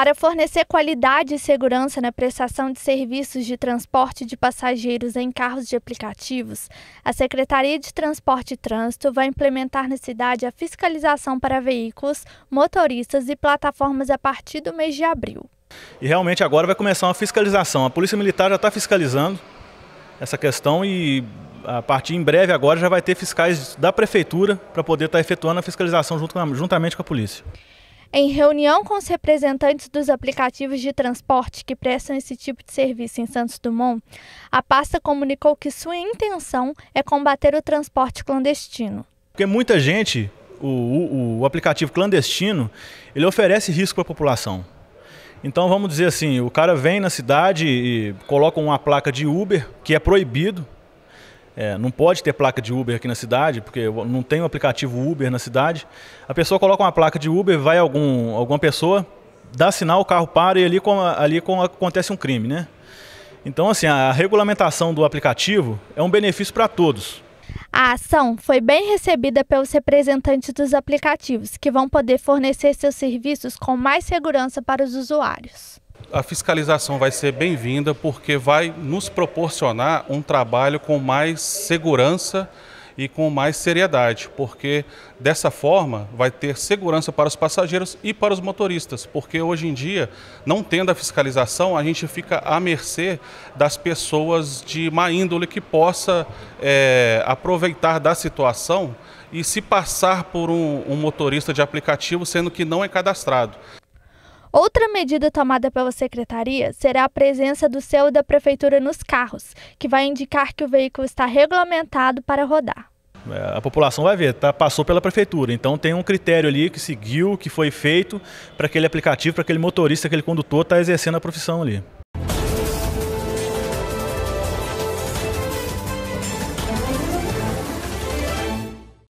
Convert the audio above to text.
Para fornecer qualidade e segurança na prestação de serviços de transporte de passageiros em carros de aplicativos, a Secretaria de Transporte e Trânsito vai implementar na cidade a fiscalização para veículos, motoristas e plataformas a partir do mês de abril. E realmente agora vai começar uma fiscalização. A Polícia Militar já está fiscalizando essa questão e a partir em breve agora já vai ter fiscais da prefeitura para poder estar tá efetuando a fiscalização junto com a, juntamente com a polícia. Em reunião com os representantes dos aplicativos de transporte que prestam esse tipo de serviço em Santos Dumont, a pasta comunicou que sua intenção é combater o transporte clandestino. Porque muita gente, o, o, o aplicativo clandestino, ele oferece risco para a população. Então vamos dizer assim, o cara vem na cidade e coloca uma placa de Uber, que é proibido, é, não pode ter placa de Uber aqui na cidade, porque não tem o um aplicativo Uber na cidade. A pessoa coloca uma placa de Uber, vai algum, alguma pessoa, dá sinal, o carro para e ali, com, ali com, acontece um crime, né? Então, assim, a regulamentação do aplicativo é um benefício para todos. A ação foi bem recebida pelos representantes dos aplicativos, que vão poder fornecer seus serviços com mais segurança para os usuários a fiscalização vai ser bem-vinda porque vai nos proporcionar um trabalho com mais segurança e com mais seriedade, porque dessa forma vai ter segurança para os passageiros e para os motoristas, porque hoje em dia, não tendo a fiscalização, a gente fica à mercê das pessoas de má índole que possa é, aproveitar da situação e se passar por um, um motorista de aplicativo, sendo que não é cadastrado. Outra medida tomada pela secretaria será a presença do selo da prefeitura nos carros, que vai indicar que o veículo está regulamentado para rodar. É, a população vai ver, tá, passou pela prefeitura, então tem um critério ali que seguiu, que foi feito para aquele aplicativo, para aquele motorista, aquele condutor está exercendo a profissão ali.